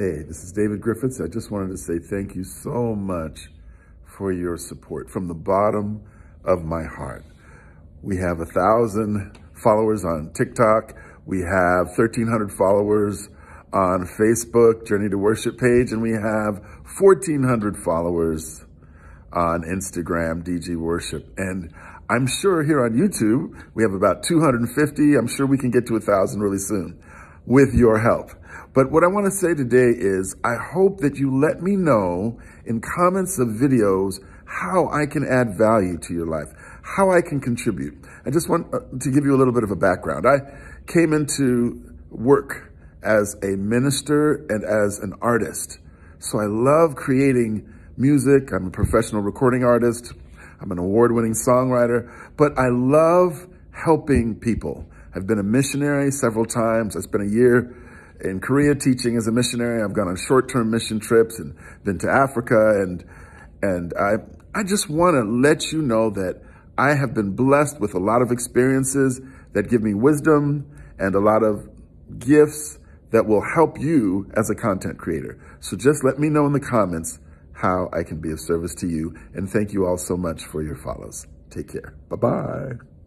Hey, this is David Griffiths. I just wanted to say thank you so much for your support from the bottom of my heart. We have a thousand followers on TikTok. We have 1,300 followers on Facebook, Journey to Worship page, and we have 1,400 followers on Instagram, DG Worship. And I'm sure here on YouTube, we have about 250. I'm sure we can get to a 1,000 really soon with your help. But what I want to say today is I hope that you let me know in comments of videos how I can add value to your life, how I can contribute. I just want uh, to give you a little bit of a background. I came into work as a minister and as an artist. So I love creating music. I'm a professional recording artist. I'm an award-winning songwriter, but I love helping people. I've been a missionary several times. I spent a year in Korea teaching as a missionary. I've gone on short-term mission trips and been to Africa. And, and I, I just want to let you know that I have been blessed with a lot of experiences that give me wisdom and a lot of gifts that will help you as a content creator. So just let me know in the comments how I can be of service to you. And thank you all so much for your follows. Take care. Bye-bye.